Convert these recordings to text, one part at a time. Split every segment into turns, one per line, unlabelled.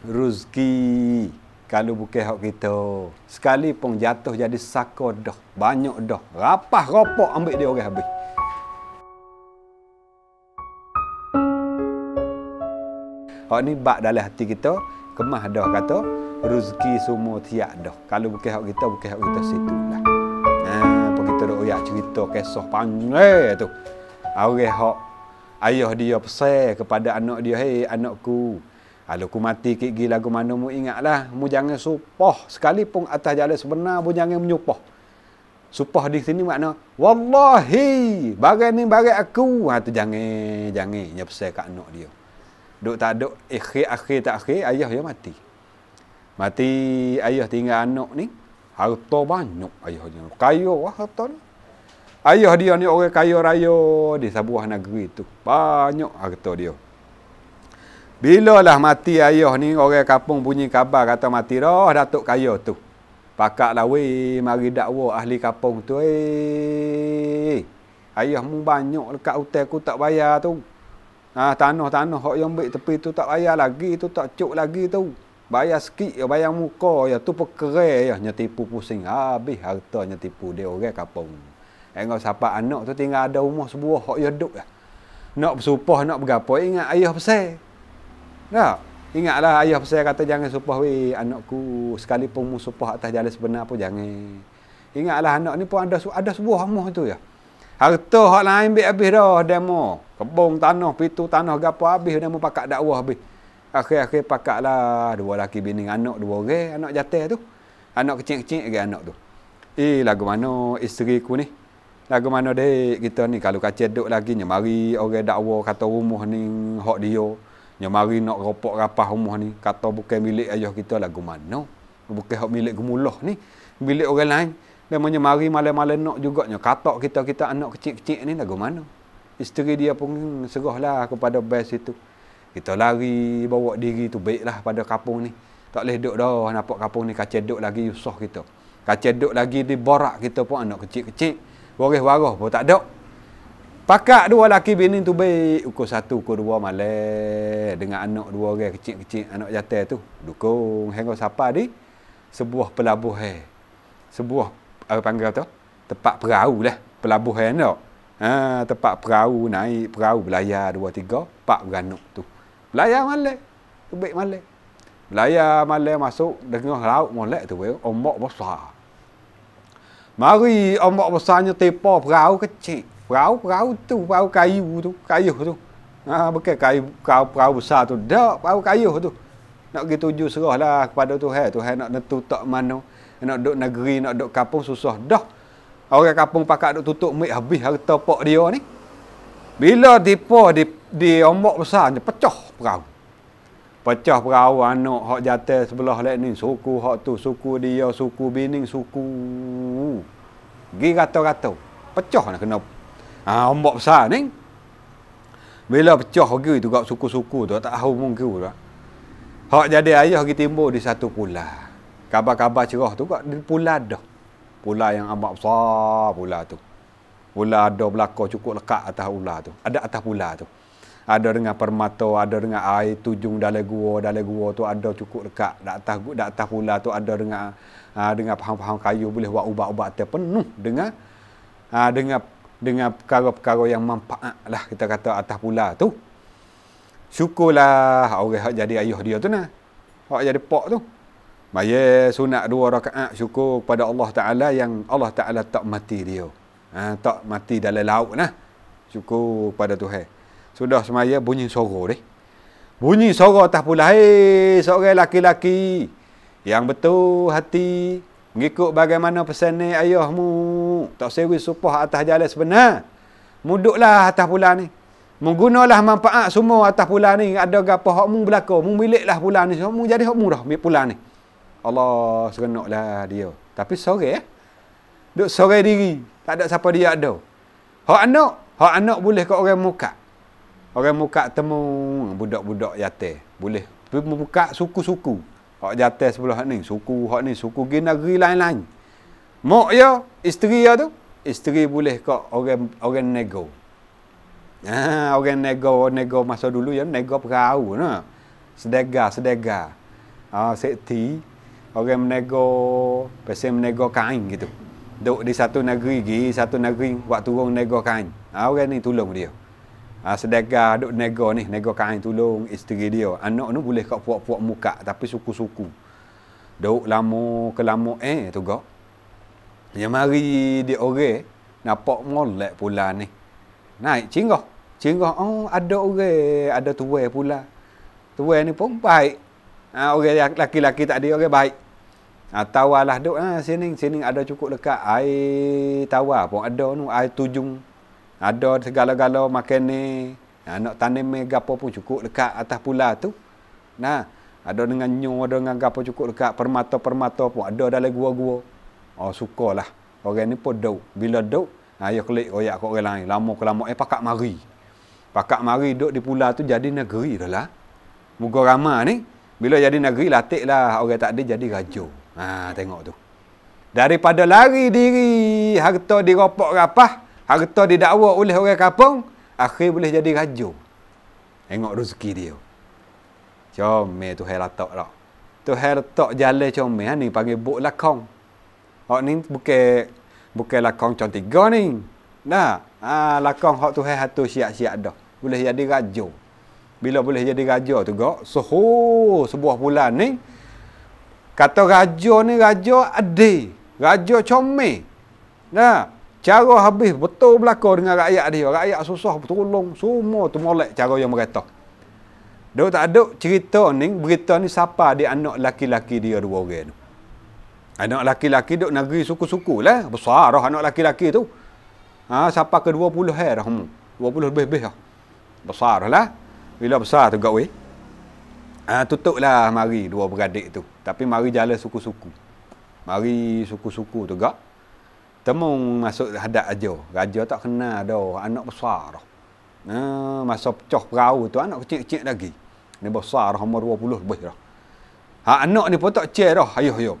Ruzki, kalau bukan hak kita. Sekali pun jatuh jadi saka dah. Banyak dah. Rapah ropok ambil dia orang habis. Hak ni bak dalam hati kita. Kemah dah kata. Ruzki semua tiak dah. Kalau bukan hak kita, bukan hak kita situ lah. Ha, apa kita dah uyak cerita kisah panggil tu. Orang hak ayah dia pesan kepada anak dia. Hei anakku. Kalau ku mati kik gi lagu mana mu ingatlah, mu jangan supah sekalipun atas jalan sebenar mu jangan menyupah. Supah di sini makna wallahi bagai ni bagai aku. Ha tu jangan jangan nyapsa kat anak dia. dok tak dok, akhir akhir tak akhir ayah dia mati. Mati ayah tinggal anak ni. Harta banyak ayah dia. Kaya wah harta Ayah dia ni orang kaya raya di sebuah negeri tu. Banyak harta dia. Bilalah mati ayah ni orang kampung bunyi khabar kata mati dah datuk kaya tu. Pakak lah weh mari dakwa ahli kampung tu eh. Ayahmu banyak dekat hutan aku tak bayar tu. Ah tanah-tanah hok yang baik tepi tu tak bayar lagi tu tak cuk lagi tu. Bayar sikit ya bayar muka ya tu pekere ya nyetipu pusing habis hartanya tipu dia orang kampung. Engkau siapa anak tu tinggal ada rumah sebuah hok yang duk ya. Nak bersupah nak bergapo ingat ayah besar. Tak? Ingatlah ayah saya kata jangan sumpah weh anakku pun mu sumpah atas jalan sebenar apa jangan. Ingatlah anak ni pun ada ada sebuah amuh tu ya. Harta hak lain ambil habis dah demo. kebong tanah, pitu tanah gapo habis demo pakak dakwah habis. Akhir-akhir pakaklah dua laki bini anak dua orang, anak jatah tu. Anak kecil-kecil lagi anak tu. Eh lagu mana isteri ku ni? Lagu mana dek kita ni kalau kacau duduk lagi nya mari orang dakwah kata rumah ni hak dia. Yang mari nak ropok rapah rumah ni, kata bukan milik ayah kita lagu mana. Bukan hak milik gemuloh ni. Milik orang lain. Dan punya mari malam-malam nak juga. Katak kita-kita anak kecil-kecil ni lagu mana. Isteri dia pun serahlah kepada bas itu. Kita lari bawa diri tu baiklah pada kapung ni. Tak boleh duduk dah nampak kapung ni kacau duduk lagi usah kita. Kacau duduk lagi di borak kita pun anak kecil-kecil. Waris-waris pun tak duduk. Pakak dua laki bini tu baik. Ukur satu, ukur dua malam. Dengan anak dua orang kecil-kecil. Anak jatah tu. Dukung. Hengok siapa di? Sebuah pelabuhan. Sebuah, apa panggil tu? Tempat perahu lah. Pelabuhan tu. Ha, tempat perahu naik. Perahu belayar dua, tiga. Pak beranak tu. Belayar malam. Tu baik malam. Belayar malam masuk. dengan laut malam tu. Baik. Ombak besar. Mari ombak besarnya tepa perahu kecil perahu-perahu tu, perahu kayu tu, kayu tu. Ha, bukan kayu, perahu, perahu besar tu. Tak, perahu kayu tu. Nak pergi tuju serah lah kepada Tuhan. Tuhan nak tutup mana. Nak duduk negeri, nak duduk kampung, susah. Dah. Orang kampung pakat duduk tutup, mik habis harta pok dia ni. Bila tipu di, di ombak besar, dia pecah perahu. Pecah perahu anak, hak jatuh sebelah lain ni. Suku hak tu, suku dia, suku bining, suku. Gi rata-rata. Pecah nak kena Ha, ombak besar ni. Bila pecah pergi tu kat suku-suku tu. Tak tahu pun tu tak. Hak jadi ayah pergi timbul di satu pula. Kabar-kabar cerah tu di pula dah. Pula yang ombak besar pula tu. Pula ada belakang cukup lekat atas ular tu. Ada atas pula tu. Ada dengan permata, ada dengan air tujung dalam gua, dalam gua tu ada cukup dekat. Di atas, di atas pula tu ada dengan ha, dengan paham-paham kayu boleh buat ubat-ubat tu penuh dengan ha, dengan dengan perkara-perkara yang manfaat lah kita kata atas pula tu. Syukurlah orang hak jadi ayuh dia tu nah. Hak jadi pak tu. Maya sunat dua rakaat syukur kepada Allah Ta'ala yang Allah Ta'ala tak mati dia. Ha, tak mati dalam laut nah. Syukur kepada Tuhan. Sudah semaya bunyi soro ni. Bunyi soro atas pula. Hei, seorang lelaki-lelaki yang betul hati, Ngikut bagaimana pesan ni ayahmu. Tak sewi supah atas jalan sebenar. Muduklah atas pula ni. Menggunalah manfaat semua atas pula ni. Ada gapa hakmu berlaku. Memiliklah pula ni. Hakmu jadi hakmu dah. Ambil pula ni. Allah serenoklah dia. Tapi sore ya. Duk sore diri. Tak ada siapa dia ada. Hak anak. Hak anak boleh ke orang muka. Orang muka temu budak-budak yate Boleh. muka suku-suku. Hak di atas sebelah hak ni, suku hak ni, suku gini negeri lain-lain. Mak ya, isteri ya tu, isteri boleh ke orang orang nego. Ah, orang nego, nego masa dulu ya nego perahu nah. Sedega, sedega. Ah, ha, sekti orang nego, pasal nego kain gitu. Duk di satu negeri gi, satu negeri buat turun nego kain. Ah, orang ni tolong dia. Ha, ah, sedega duk nego ni, nego kain tolong isteri dia. Anak ni boleh kat puak-puak muka tapi suku-suku. Duk lama ke lama eh tu gak. Dia ya, mari dia orang nampak molek pula ni. Naik cinggah. Cinggah oh ada orang, ada tuai pula. Tuai ni pun baik. Ha, ah, orang laki-laki tak ada orang baik. Ha, tawalah duk ha, sini sini ada cukup dekat air tawa pun ada nu air tujung ada segala-gala makan ni ha, nak tanam gapo pun cukup dekat atas pula tu nah ada dengan nyu ada dengan gapo cukup dekat permata-permata pun ada dalam gua-gua oh sukalah orang ni pun dau bila dau ayo kelik oyak kok orang lain lama kelama eh pakak mari pakak mari duk di pula tu jadi negeri dah lah muga ramah ni bila jadi negeri latik lah orang tak ada jadi raja ha tengok tu daripada lari diri harta diropok rapah harta didakwa oleh orang kampung, akhir boleh jadi raja. Tengok rezeki dia. Comel tu hai latak lah. Tu hai letak jalan comel. Ha, ni panggil buk lakong. Hak ni bukan bukan lakong macam tiga ni. Nah, ha, lakong hak tu hai hatu siap-siap dah. Boleh jadi raja. Bila boleh jadi raja tu gak, suhu sebuah bulan ni, kata raja ni raja adik. Raja comel. Nah, Cara habis betul berlaku dengan rakyat dia. Rakyat susah bertolong. Semua tu molek cara yang merata. Dia tak ada cerita ni, berita ni siapa dia anak laki-laki dia dua orang Anak laki-laki duk negeri suku-suku lah. Besar dah anak laki-laki tu. Ha, siapa ke 20 hari dah. Hmm. dua puluh lebih lah. Besar lah. Bila besar tu kat weh. Ha, tutup lah mari dua beradik tu. Tapi mari jalan suku-suku. Mari suku-suku tu kat. Temung masuk hadap aja. Raja tak kenal dah. Anak besar. Nah ha, masa pecah perahu tu, anak kecil-kecil lagi. Ni besar, umur 20 lebih dah. Ha, anak ni pun tak cek dah. Ayuh, ayuh.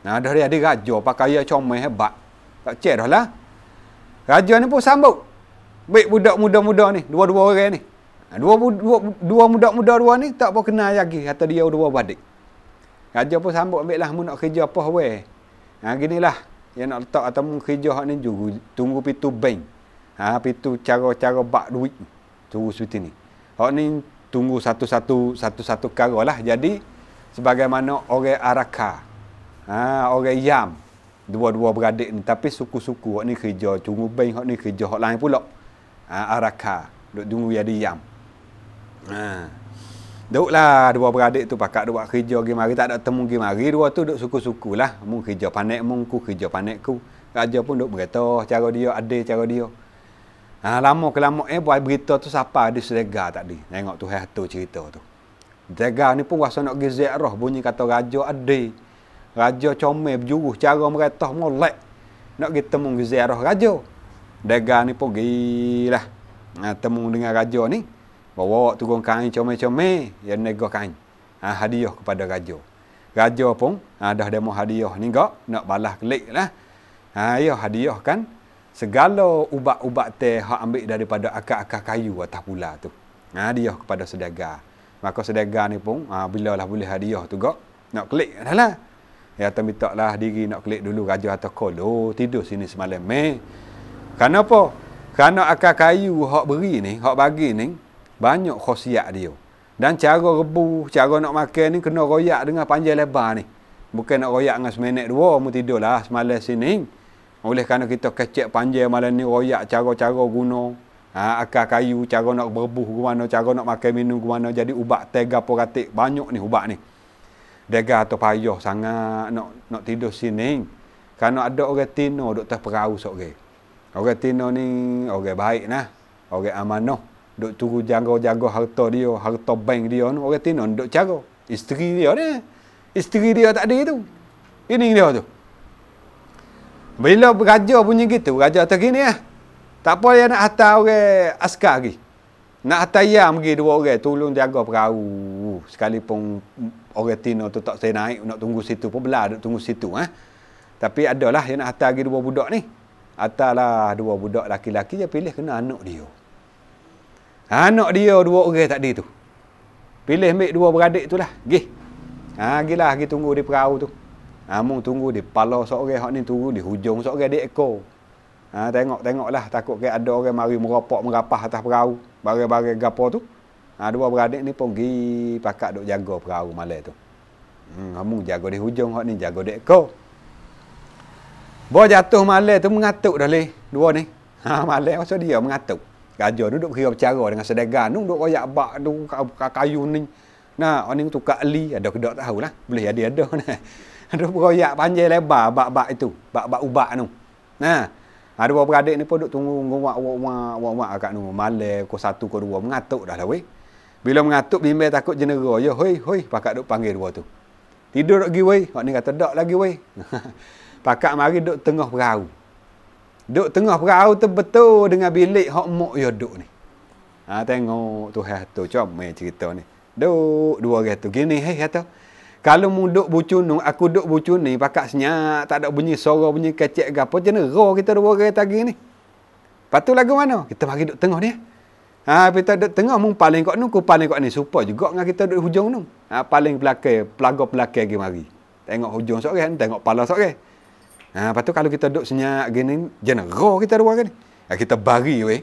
Nah, dah ada raja, pakai yang comel, hebat. Tak cek dah lah. Raja ni pun sambut. Baik budak muda-muda ni, dua-dua orang ni. Dua, dua, dua muda-muda dua ni tak pun kenal lagi. Kata dia dua badik. Raja pun sambut ambil lah, mu nak kerja apa weh. Ha, ginilah yang nak letak atas mu kerja hak ni juga tunggu pintu bank. Ha pintu cara-cara bak duit. Tunggu seperti ni. Hak ni tunggu satu-satu satu-satu karalah. Jadi sebagaimana orang Araka. Ha orang Yam dua-dua beradik ni tapi suku-suku hak ni kerja tunggu bank hak ni kerja hak lain pula. Ha Araka duk tunggu jadi Yam. Ha Duk lah dua beradik tu pakak dua buat kerja pergi mari tak ada temu pergi mari dua tu duk suku-suku lah mung kerja panek mung ku kerja panek ku raja pun duk berita cara dia ada cara dia ha lama kelama eh buat berita tu siapa ada selega tadi tengok tu hai tu cerita tu dega ni pun rasa nak gezek ziarah bunyi kata raja ada raja comel berjuruh cara merata molek nak pergi temu gezek ziarah raja Dega ni pun gila. Nah, ha, temu dengan raja ni bawa turun kain comel-comel yang nego kain ha, hadiah kepada raja raja pun ha, dah demo hadiah ni gak nak balas kelik lah ha ya hadiah kan segala ubat-ubat teh hak ambil daripada akar-akar kayu atas pula tu ha dia kepada sedega. maka sedega ni pun ha bila lah boleh hadiah tu gak nak kelik dah lah ya tamitaklah diri nak kelik dulu raja atau kolo oh, tidur sini semalam meh kenapa kerana akar kayu hak beri ni, hak bagi ni, banyak khosiat dia. Dan cara rebu, cara nak makan ni kena royak dengan panjang lebar ni. Bukan nak royak dengan seminit dua, mu tidurlah semalam sini. Oleh kerana kita kecek panjang malam ni royak cara-cara guna. Ha, akar kayu, cara nak berbuh ke mana, cara nak makan minum ke mana. Jadi ubat tega poratik, banyak ni ubat ni. Dega atau payoh sangat nak nak tidur sini. Kerana ada orang tino, doktor perahu seorang. Orang tino ni orang baik nah. Orang amanah duk tunggu jaga-jaga harta dia, harta bank dia ni, orang tino duk jaga. Isteri dia ni. Isteri dia tak ada itu. Ini dia tu. Bila raja punya gitu, raja terkini lah. Eh, tak apa dia nak hantar orang askar lagi. Nak hantar yang pergi dua orang, tolong jaga perahu. Sekalipun orang tino tu tak saya naik, nak tunggu situ pun belah, nak tunggu situ. Eh. Tapi adalah yang nak hantar lagi dua budak ni. Hantarlah dua budak laki-laki, dia pilih kena anak dia. Anak dia dua orang tadi tu. Pilih ambil dua beradik tu lah. Gih. Ha, lah, pergi tunggu di perahu tu. Ha, mung tunggu di pala seorang. Hak ni tunggu di hujung seorang di ekor. Ha, Tengok-tengok lah. Takut ke ada orang mari merapak merapah atas perahu. Barang-barang gapo tu. Ha, dua beradik ni pun pergi pakat duk jaga perahu malam tu. Hmm, ha, jaga di hujung. Hak ni jaga di ekor. Bawa jatuh malam tu mengatuk dah leh. Dua ni. Ha, malam pasal dia mengatuk raja ni duk kira bercara dengan sedegan tu duk royak bak tu kayu ni nah orang ni tukar li ada ke tak tahulah boleh ada ada nah duk royak panjang lebar bak-bak itu bak-bak ubak tu nah ada beberapa adik ni pun duk tunggu ngomak ngomak ngomak kat nu malai ko satu ko dua mengatuk dah lah weh bila mengatuk bimbel takut jenera ya hoi hoi pakak duk panggil dua tu tidur duk gi weh orang ni kata dak lagi weh pakak mari duk tengah perahu Duk tengah perahu tu betul dengan bilik hok mok yo duk ni. Ha tengok Tuhan tu cakap main cerita ni. Duk dua orang tu gini hei kata. Kalau mu duk bucunung, aku duk bucun ni pakak senyap, tak ada bunyi suara, bunyi kecek ke je jenis ro kita dua orang tadi ni. Patu lagu mana? Kita bagi duk tengah ni. Eh. Ha kita duk tengah mu paling kok nu ku paling kok ni supa juga dengan kita duk hujung nu. Ha paling belakang, pelagak belakang lagi mari. Tengok hujung seorang, tengok pala seorang. Ha, lepas tu kalau kita duduk senyap gini, jangan roh kita dua kan. Ha, kita bagi weh.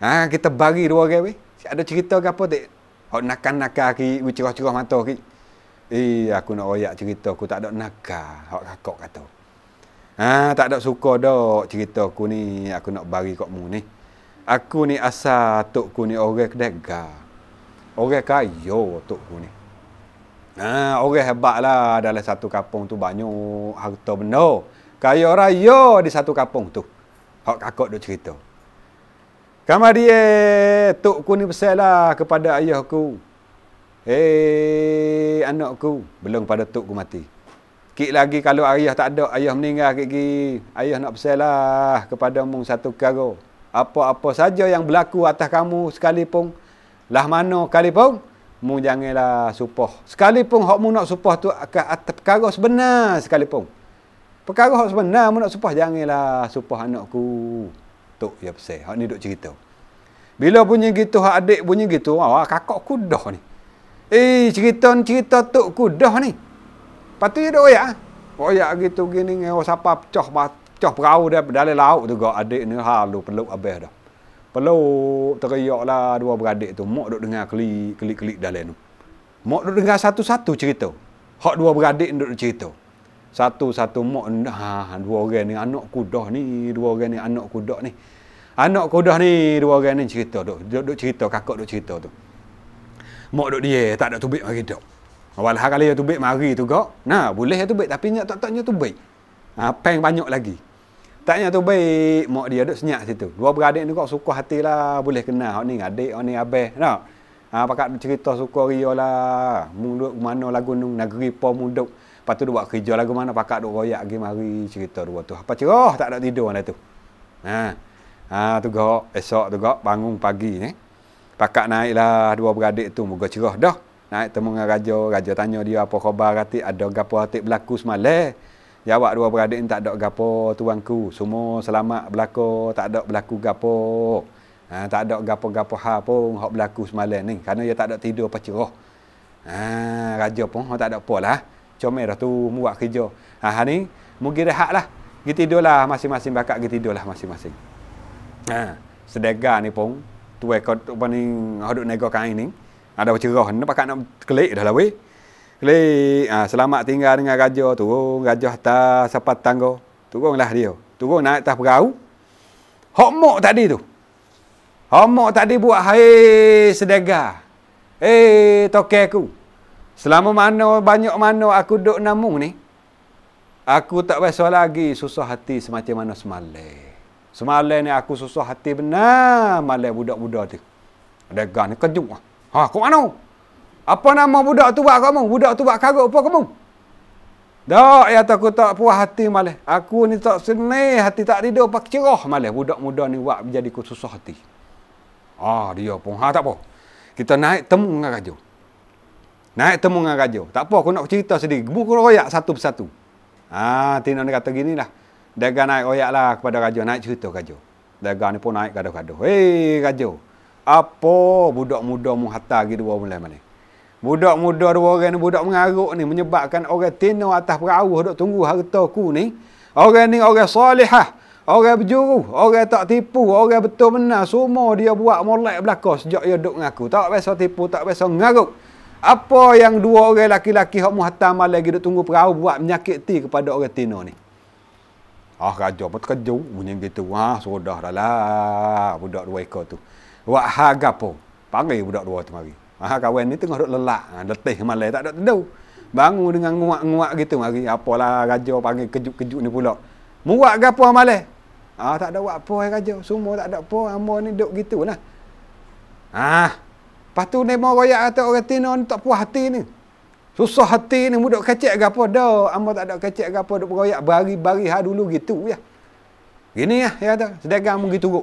Ha, kita bagi dua kan weh. Si ada cerita ke apa tak? Hak nakan-nakan ki, bercerah-cerah mata ki. Eh, aku nak royak cerita aku tak ada naka. Hak kakak kata. Ha, tak ada suka dok cerita aku ni. Aku nak bagi kat mu ni. Aku ni asa atuk ku ni orang kedega. Orang kayo atuk ku ni. Ha, orang hebat lah dalam satu kampung tu banyak harta benda kaya yo di satu kampung tu. Hak kakak duk cerita. Kamar dia, tok ku ni pesailah kepada ayahku. Eh, anakku, belum pada tok ku mati. Kik lagi kalau ayah tak ada, ayah meninggal kik gi. Ayah nak pesailah kepada mung satu karo. Apa-apa saja yang berlaku atas kamu sekalipun, lah mana sekalipun, mung janganlah supah. Sekalipun hok mu nak supah tu akan atas perkara sebenar sekalipun. Perkara hak sebenar mu nak supah janganlah supah anakku. Tok ya pesan. Hak ni duk cerita. Bila bunyi gitu hak adik bunyi gitu, ah oh, kakak ku ni. Eh cerita ni cerita tok ku ni. Patu dia royak ah. Royak gitu gini ngeh oh, siapa pecah pecah perahu dia dalam laut tu gak adik ni halu peluk abah dah. Peluk teriaklah dua beradik tu mak duk dengar klik klik klik dalam tu. Mak duk dengar satu-satu cerita. Hak dua beradik duk cerita. Satu-satu mak ha, dua orang ni anak kudah ni, dua orang ni anak kudah ni. Anak kudah ni dua orang ni cerita duk, duk, duk cerita kakak duk cerita tu. Mak duk dia tak ada tubik mari duk. Awal hari kali tubik mari tu kak. Nah, boleh tubik tapi nyak tak taknya tubik. Ha, peng banyak lagi. Tak tu baik, mak dia duk senyap situ. Dua beradik ni kak suka lah, boleh kenal. Hak ni adik, hak ni abis. Nah. Ha, pakat cerita suka ria lah. Mulut mana lagu nung, negeri pun munduk. Lepas tu dia buat kerja lagu mana pakak duk royak pergi mari cerita dua tu. Apa cerah tak ada tidur mana lah tu. Ha. Ha tu gak esok tu gak bangun pagi ni. Eh. Pakak naiklah dua beradik tu moga cerah dah. Naik temu dengan raja, raja tanya dia apa khabar ratik ada gapo hati berlaku semalam. Jawab dua beradik ni tak ada gapo tuanku, semua selamat berlaku, tak ada berlaku gapo. Ha, tak ada gapo-gapo hal pun hak berlaku semalam ni kerana dia tak ada tidur apa cerah. Ha, raja pun tak ada apa lah comel dah tu buat kerja ha, ha ni mungkin rehat lah kita tidur lah masing-masing bakat kita tidur lah masing-masing ha, sedega ni pun tu ekot apa ni nego kain ni ada ha, cerah ni pakat nak kelik dah lah weh kelik ha, selamat tinggal dengan raja turun raja atas sepat tanggo. turun dia turun naik atas perahu hokmok tadi tu hokmok tadi buat hai sedega eh hey, tokek aku Selama mana banyak mana aku duduk namu ni, aku tak biasa lagi susah hati semacam mana semalai. Semalai ni aku susah hati benar malai budak-budak tu. ada Dega kejuk kejut. Ha, aku ha, mana? Apa nama budak tu buat kamu? Budak tu buat karut apa kamu? Tak, ya tak aku tak puas hati malah. Aku ni tak seni, hati tak tidur, pak cerah malah. Budak muda ni buat jadi ku susah hati. Ah, dia pun. Ha, tak apa. Kita naik temu dengan raja. Naik temu dengan raja. Tak apa, aku nak cerita sendiri. Buku royak satu persatu. Haa, Tina ni kata gini lah. Dega naik royak lah kepada raja. Naik cerita raja. Dega ni pun naik gaduh-gaduh. Hei, raja. Apa budak muda mu hatta lagi dua mulai mana? Budak muda dua orang ni, budak mengaruk ni. Menyebabkan orang Tina atas perahu duduk tunggu harta ku ni. Orang ni orang solehah. Orang berjuru. Orang tak tipu. Orang betul benar. Semua dia buat molek belakang sejak dia duduk dengan aku. Tak biasa tipu, tak biasa ngaruk. Apa yang dua orang laki-laki hok muhatam malam lagi duk tunggu perahu buat menyakit ti kepada orang Tino ni. Ah raja pun terkejut bunyi gitu. Ha sudah dah lah budak dua ekor tu. Wak harga pun. Panggil budak dua tu mari. Ah kawan ni tengah duk lelak, ah, letih malam tak ada tidur. Bangun dengan nguak-nguak gitu mari. Apalah raja panggil kejut-kejut ni pula. Muak gapo malam? Ah tak ada apa eh raja. Semua tak ada apa. Amo ni duk gitulah. Ah Lepas tu Nabi royak kata orang Tino ni tak puas hati ni. Susah hati ni budak kecil ke apa dah. Amba tak ada kecil ke apa duk royak bari-bari ha dulu gitu ya. Gini ya lah, ya tu sedekah mung gitu.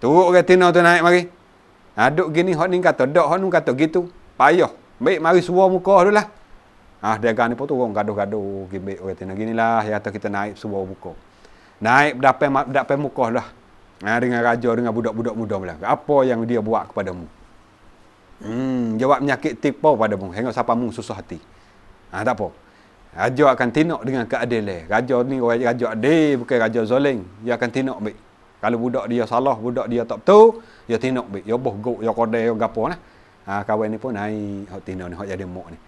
Turuk orang Tino tu naik mari. Aduk ha, gini hok ni kata dak hok nun kata gitu. Payah. Baik mari semua muka dululah. Ah dia gani pun turun gaduh-gaduh gimbek orang Tino ginilah ya tu kita naik semua muka. Naik dapat dapat muka lah. Ha, dengan raja dengan budak-budak muda pula. Apa yang dia buat kepadamu? Hmm, jawab menyakit tipu pada mung. Hengok siapa mung susah hati. Ha, tak apa. Raja akan tinok dengan keadilan. Raja ni raja adil bukan raja zoling. Dia akan tinok baik. Kalau budak dia salah, budak dia tak betul, dia tinok baik. Yo boh gok, yo kodai, yo gapo lah. Ha, kawan ni pun naik hok tindak ni, hok jadi mok ni.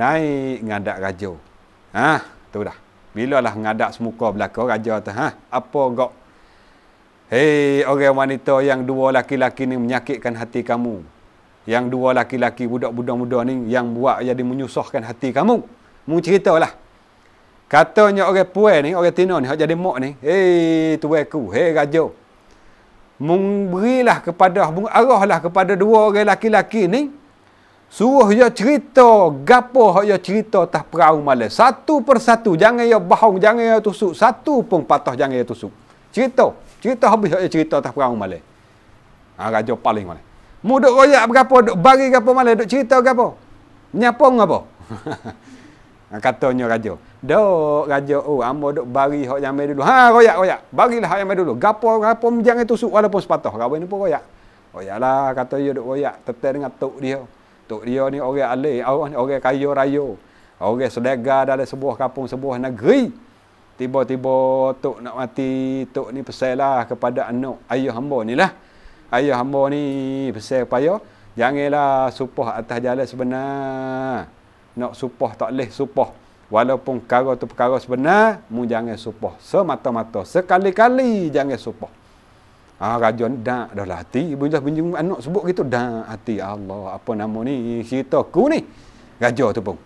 Naik ngadak raja. Ha, tu dah. Bila lah ngadak semuka belakang raja tu, ha, apa gok? Hei, orang wanita yang dua laki-laki ni menyakitkan hati kamu yang dua laki-laki budak-budak muda ni yang buat jadi menyusahkan hati kamu. Mu ceritalah. Katanya orang puan ni, orang tina ni, hak jadi mak ni, hei tuaku, hei raja. Mengberilah kepada, arahlah kepada dua orang laki-laki ni, suruh dia cerita, gapo hak dia cerita atas perahu malam. Satu persatu, jangan dia bahong, jangan dia tusuk, satu pun patah jangan dia tusuk. Cerita, cerita habis hak dia cerita atas perahu malam. Ha, raja paling malam. Mu duk royak berapa, duk bagi gapo malam, duk cerita gapo, Menyapong apa? Katanya raja. Dok raja, oh ambo duk bagi hok yang main dulu. Ha royak royak. Bagilah hak yang main dulu. Gapo gapo menjang itu suk walaupun sepatah. Kau ini pun royak. Royaklah kata dia duk royak tetap dengan tok dia. Tok dia ni orang alai, orang ni orang kaya raya. Orang sedega dalam sebuah kampung sebuah negeri. Tiba-tiba tok nak mati, tok ni pesailah kepada anak ayah hamba ni lah ayah hamba ni pesan payah janganlah supah atas jalan sebenar nak supah tak leh supah walaupun perkara tu perkara sebenar mu jangan supah semata-mata sekali-kali jangan supah ha raja dak dah lah hati ibu dah bunyi anak sebut gitu dah hati Allah apa nama ni cerita ku ni raja tu pun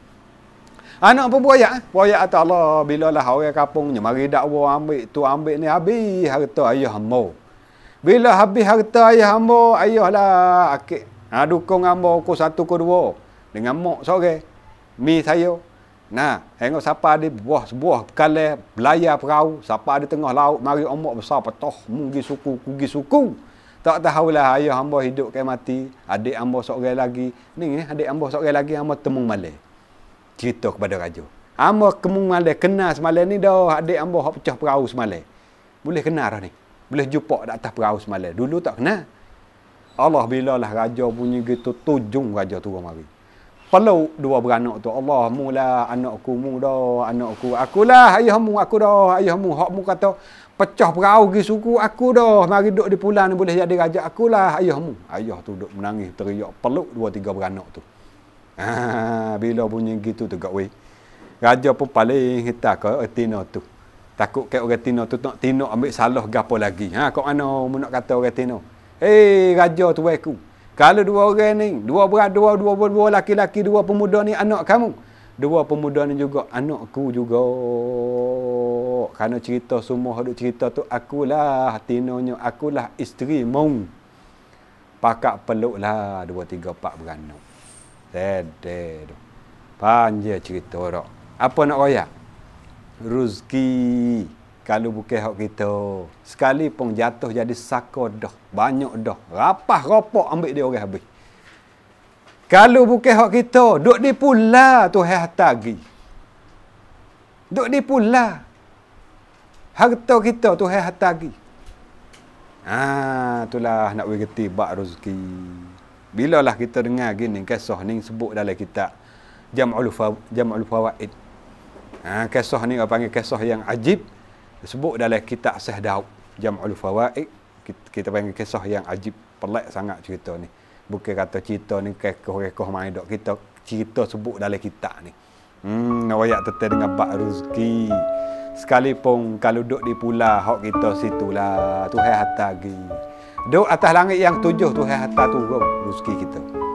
Anak pun buaya. Eh? Buaya atas Allah. Bila lah orang kapungnya. Mari dakwa ambil tu ambil ni. Habis harta ayah mau. Bila habis harta ayah hamba, ayahlah akik. Ha, dukung hamba ke satu ke dua. Dengan mak sore. Mi saya. Nah, tengok siapa ada buah sebuah kepala belayar perahu. Siapa ada tengah laut, mari ombak besar petoh. Mungkin suku, kugi suku. Tak tahulah ayah hamba hidup ke mati. Adik hamba sore lagi. Ni, eh, adik hamba sore lagi, hamba temung malih. Cerita kepada raja. Hamba temung malih, kenal semalih ni dah. Adik hamba pecah perahu semalih. Boleh kenal dah ni. Boleh jumpa di atas perahu semalam. Dulu tak kena Allah bila bilalah raja bunyi gitu, tujung raja turun mari. Kalau dua beranak tu, Allah mulah anakku mu dah, anakku akulah, ayahmu aku dah, ayahmu hakmu kata, pecah perahu pergi suku aku dah, mari duduk di pulang ni boleh jadi raja akulah, ayahmu. Ayah tu duduk menangis, teriak, peluk dua tiga beranak tu. Ah, bila bunyi gitu tu, kak weh. Raja pun paling hitah ke, etina tu. Takut ke orang Tino tu nak Tino ambil salah gapo lagi. Ha, kau mana mu nak kata orang Tino? Hei, eh, raja tu aku. Kalau dua orang ni, dua beradua, dua, dua, dua, dua laki-laki, dua pemuda ni anak kamu. Dua pemuda ni juga aku juga. Kerana cerita semua hidup cerita tu, akulah tinonya, akulah isteri mu. Pakak peluk lah dua, tiga, pak beranak. Dedek Panjang cerita orang. Apa nak royak? Ruzki, kalau bukan hak kita. Sekali pun jatuh jadi saka dah. Banyak dah. Rapah ropok ambil dia orang habis. Kalau bukan hak kita, duk di pula tu hai harta lagi. Duk di pula. Harta kita tu hai harta lagi. Haa, itulah nak berhenti bak Bila lah kita dengar gini, kisah ni sebut dalam kitab. Jam'ul Fawaid. Jam Ha, kisah ni orang panggil kisah yang ajib. Sebut dalam kitab Syekh Daud. Jam'ul Fawaid. Kita, kita panggil kisah yang ajib. Pelik sangat cerita ni. Bukan kata cerita ni kekoh-kekoh main dok. Kita cerita sebut dalam kitab ni. Hmm, orang tertentu dengan Pak Ruzki. Sekalipun kalau duduk di pula, hak kita situlah. Tuhan hatta lagi. Duduk atas langit yang tujuh, Tuhan hatta turun rezeki kita.